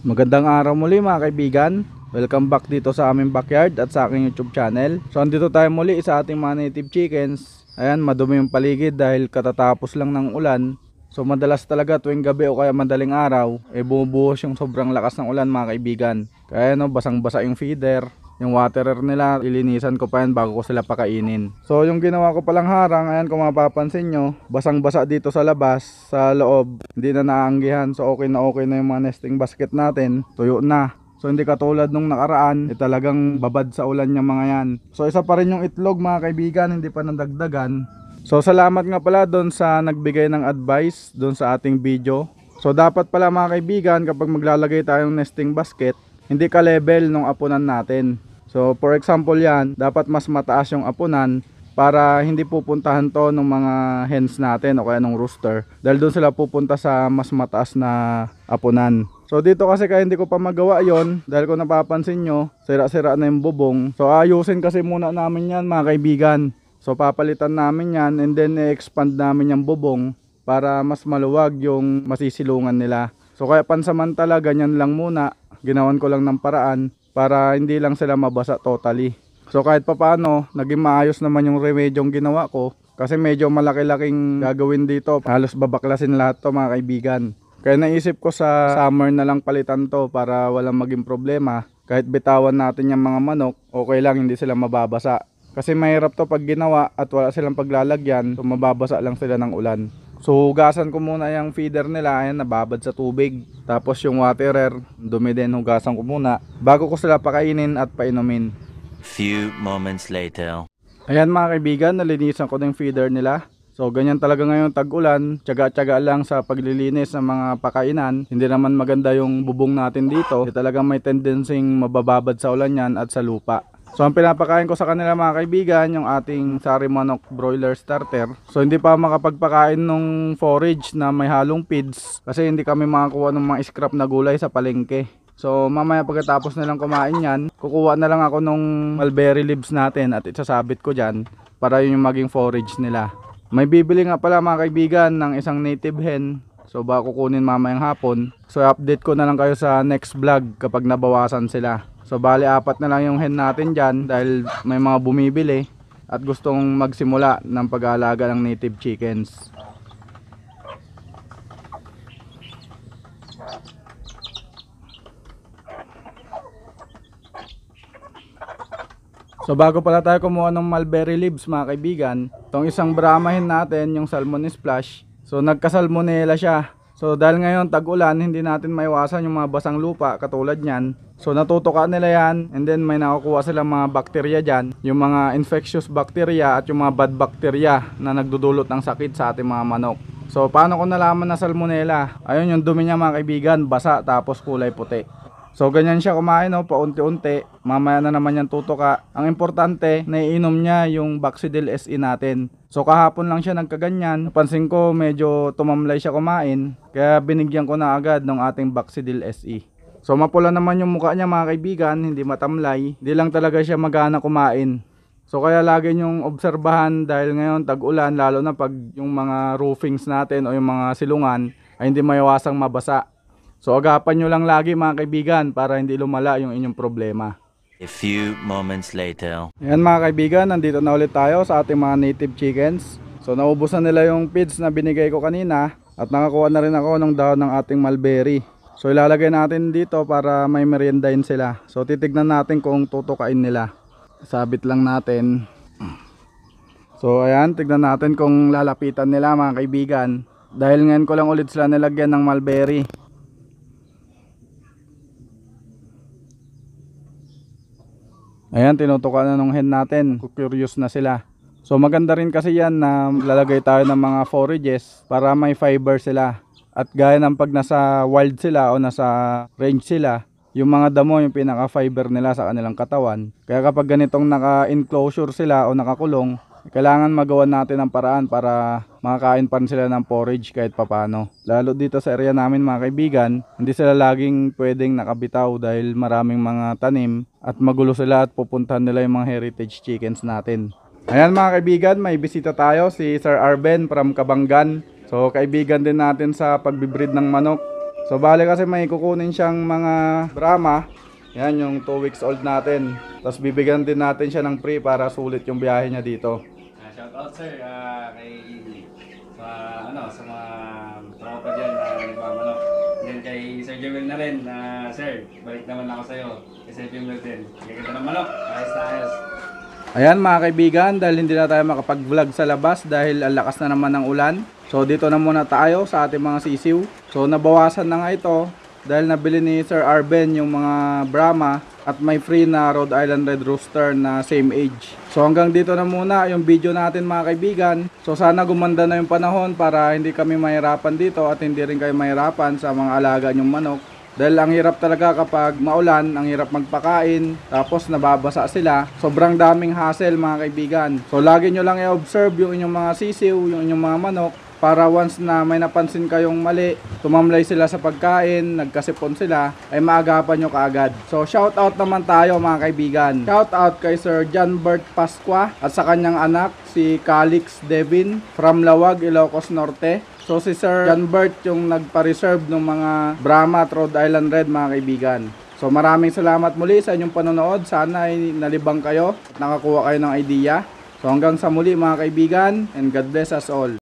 Magandang araw muli mga kaibigan Welcome back dito sa aming backyard at sa aking youtube channel So andito tayo muli sa ating mga native chickens Ayan madumi yung paligid dahil katatapos lang ng ulan So madalas talaga tuwing gabi o kaya madaling araw Eh bumubuhos yung sobrang lakas ng ulan mga kaibigan Kaya no basang basa yung feeder yung waterer nila ilinisan ko pa yan bago ko sila pakainin so yung ginawa ko palang harang ayan kung mapapansin nyo basang basa dito sa labas sa loob hindi na naanggihan so okay na okay na yung mga nesting basket natin tuyo na So hindi katulad nung nakaraan, eh, talagang babad sa ulan yung mga yan. So isa pa rin yung itlog mga kaibigan, hindi pa nadagdagan. So salamat nga pala doon sa nagbigay ng advice doon sa ating video. So dapat pala mga kaibigan kapag maglalagay tayo ng nesting basket, hindi ka level nung apunan natin. So for example yan, dapat mas mataas yung apunan para hindi pupuntahan to ng mga hens natin o kaya ng rooster dahil doon sila pupunta sa mas mataas na apunan so dito kasi kaya hindi ko pa magawa yon dahil kung napapansin nyo sira-sira na yung bubong so ayusin kasi muna namin yan mga kaibigan so papalitan namin yan and then expand namin yung bubong para mas maluwag yung masisilungan nila so kaya pansamantala ganyan lang muna ginawan ko lang ng paraan para hindi lang sila mabasa totally so kahit pa paano naging maayos naman yung remedyong ginawa ko kasi medyo malaki-laking gagawin dito halos babaklasin lahat to mga kaibigan kaya naisip ko sa summer na lang palitan to para walang maging problema kahit bitawan natin yung mga manok okay lang hindi sila mababasa kasi mahirap to pag ginawa at wala silang paglalagyan so mababasa lang sila ng ulan So hugasan ko muna yung feeder nila Ayan nababad sa tubig Tapos yung waterer dumi din hugasan ko muna Bago ko sila pakainin at painumin Few moments later Ayan mga kaibigan nalinisan ko na feeder nila So ganyan talaga ngayon tag-ulan, tiyaga-tiyaga lang sa paglilinis ng mga pakainan. Hindi naman maganda yung bubong natin dito. Talagang may tendency mabababad sa ulan yan at sa lupa. So ang pinapakain ko sa kanila mga kaibigan yung ating sari manok broiler starter. So hindi pa makapagpakain nung forage na may halong feeds kasi hindi kami makakuha ng mga scrap na gulay sa palengke. So mamaya pagkatapos na lang kumain yan, kukuha na lang ako nung mulberry leaves natin at isasabit ko dyan para yun yung maging forage nila. May bibili nga pala mga kaibigan ng isang native hen So baka kukunin mamayang hapon. So update ko na lang kayo sa next vlog kapag nabawasan sila. So bali apat na lang yung hen natin dyan dahil may mga bumibili at gustong magsimula ng pag-aalaga ng native chickens. So bago pala tayo kumuha ng mulberry leaves mga kaibigan, itong isang brahmahin natin, yung salmon splash, so nagka-salmonella siya So dahil ngayon tag-ulan, hindi natin maiwasan yung mga basang lupa katulad niyan. So natutuka nila yan and then may nakukuha sila mga bakterya dyan. Yung mga infectious bacteria at yung mga bad bacteria na nagdudulot ng sakit sa ating mga manok. So paano ko nalaman na salmonella? Ayun yung dumi niya mga kaibigan, basa tapos kulay puti. So ganyan siya kumain no, oh, paunti-unti. Mamaya na naman yan tutuka. Ang importante, naiinom niya yung Baxidil SE natin. So kahapon lang siya nagkaganyan. Napansin ko medyo tumamlay siya kumain. Kaya binigyan ko na agad ng ating Baxidil SE. So mapula naman yung mukha niya mga kaibigan. Hindi matamlay. Hindi lang talaga siya magana kumain. So kaya lagi niyong obserbahan dahil ngayon tag-ulan lalo na pag yung mga roofings natin o yung mga silungan ay hindi maiwasang mabasa. So agapan nyo lang lagi mga kaibigan para hindi lumala yung inyong problema. A few moments later. Yan mga kaibigan, nandito na ulit tayo sa ating mga native chickens. So naubusan nila yung feeds na binigay ko kanina at nakakuha na rin ako ng dahon ng ating mulberry. So ilalagay natin dito para may meriendahin sila. So titignan natin kung tutukain nila. Sabit lang natin. So ayan, tignan natin kung lalapitan nila mga kaibigan. Dahil ngayon ko lang ulit sila nilagyan ng mulberry. Ayan, tinutukan na ng hen natin. Curious na sila. So maganda rin kasi yan na lalagay tayo ng mga forages para may fiber sila. At gaya ng pag nasa wild sila o nasa range sila, yung mga damo yung pinaka-fiber nila sa kanilang katawan. Kaya kapag ganitong naka-enclosure sila o nakakulong, kailangan magawa natin ng paraan para makakain pa sila ng porridge kahit papano. Lalo dito sa area namin mga kaibigan, hindi sila laging pwedeng nakabitaw dahil maraming mga tanim at magulo sila at pupuntahan nila yung mga heritage chickens natin. Ayan mga kaibigan, may bisita tayo si Sir Arben from Kabanggan. So kaibigan din natin sa pagbibreed ng manok. So bale kasi may kukunin siyang mga Brahma. Yan yung 2 weeks old natin. Tapos bibigyan din natin siya ng free para sulit yung biyahe niya dito shout out sir uh, ah, kay Iggy. Sa ano, sa mga tropa diyan na uh, nagmamanok. Then kay Sir Jewel na rin na uh, sir, balik naman ako sa iyo. Kasi Jewel din. Kaya ng manok, ayos na ayos. Ayan mga kaibigan, dahil hindi na tayo makapag-vlog sa labas dahil ang lakas na naman ng ulan. So dito na muna tayo sa ating mga sisiw. So nabawasan na nga ito dahil nabili ni Sir Arben yung mga Brahma at may free na Rhode Island Red Rooster na same age. So hanggang dito na muna yung video natin mga kaibigan. So sana gumanda na yung panahon para hindi kami mahirapan dito at hindi rin kayo mahirapan sa mga alaga nyong manok. Dahil ang hirap talaga kapag maulan, ang hirap magpakain, tapos nababasa sila. Sobrang daming hassle mga kaibigan. So lagi nyo lang i-observe yung inyong mga sisiw, yung inyong mga manok para once na may napansin kayong mali, tumamlay sila sa pagkain, nagkasipon sila, ay maagapan nyo kaagad. So, shout out naman tayo mga kaibigan. Shout out kay Sir John Bert Pasqua at sa kanyang anak, si Calix Devin from Lawag, Ilocos Norte. So si Sir John Bert yung nagpa-reserve ng mga Brahma at Rhode Island Red mga kaibigan. So maraming salamat muli sa inyong panonood. Sana ay nalibang kayo at nakakuha kayo ng idea. So hanggang sa muli mga kaibigan and God bless us all.